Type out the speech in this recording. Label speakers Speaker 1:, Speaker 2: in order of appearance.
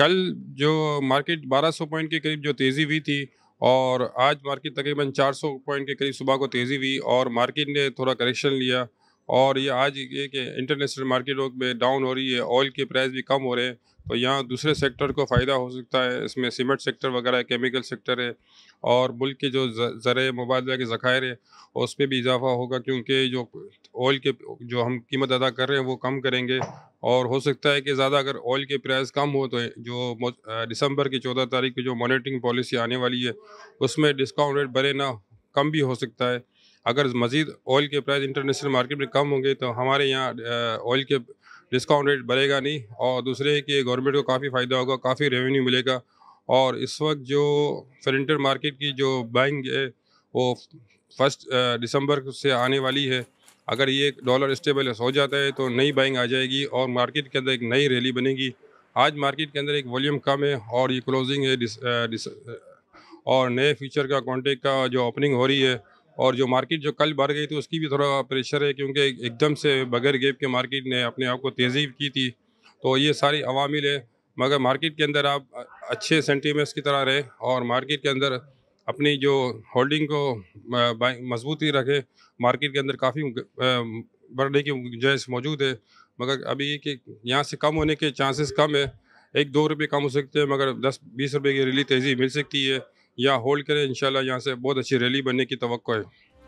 Speaker 1: कल जो market 1200 point के करीब जो तेज़ी हुई थी और आज मार्केट तकरीबन 400 पॉइंट के करीब सुबह को तेज़ी हुई और मार्केट ने थोड़ा करेक्शन लिया और ये आज ये कि इंटरनेशनल मार्केट में डाउन हो रही है ऑयल के प्राइस भी कम हो रहे हैं तो यहाँ दूसरे सेक्टर को फ़ायदा हो सकता है इसमें सीमेंट सेक्टर वगैरह है केमिकल सेक्टर है और मुल्क के जो ज़र मुबादला के ज़ख़ायर है उस पर भी इजाफा होगा क्योंकि जो ऑयल के जो हम कीमत अदा कर रहे हैं वो कम करेंगे और हो सकता है कि ज़्यादा अगर ऑयल के प्राइस कम हो तो जो दिसंबर की चौदह तारीख की जो मॉनिटरिंग पॉलिसी आने वाली है उसमें डिस्काउंट रेट बढ़े ना कम भी हो सकता है अगर मज़ीद ऑयल के प्राइस इंटरनेशनल मार्केट में कम होंगे तो हमारे यहाँ ऑयल के डिस्काउंट रेट बढ़ेगा नहीं और दूसरे कि गवर्नमेंट को काफ़ी फ़ायदा होगा काफ़ी रेवेन्यू मिलेगा और इस वक्त जो फरेंटर मार्केट की जो बाइंग है वो फर्स्ट दिसंबर से आने वाली है अगर ये डॉलर स्टेबल हो जाता है तो नई बाइंग आ जाएगी और मार्केट के अंदर एक नई रैली बनेगी आज मार्केट के अंदर एक वॉल्यूम कम है और ये क्लोजिंग है दिस, दिस, और नए फ्यूचर का कॉन्टेक्ट का जो ओपनिंग हो रही है और जो मार्केट जो कल बढ़ गई थी उसकी भी थोड़ा प्रेशर है क्योंकि एकदम से बगैर गेप के मार्केट ने अपने आप को तेज़ी की थी तो ये सारी अवामिल है मगर मार्केट के अंदर आप अच्छे सेंटीमेंट्स की तरह रहें और मार्केट के अंदर अपनी जो होल्डिंग को मजबूती रखें मार्केट के अंदर काफ़ी बढ़ने की गुंजाइश मौजूद है मगर अभी कि यहाँ से कम होने के चांसेस कम है एक दो रुपये कम हो सकते हैं मगर दस बीस रुपये की रिली तेज़ी मिल सकती है या होल्ड करें इन यहाँ से बहुत अच्छी रैली बनने की तो है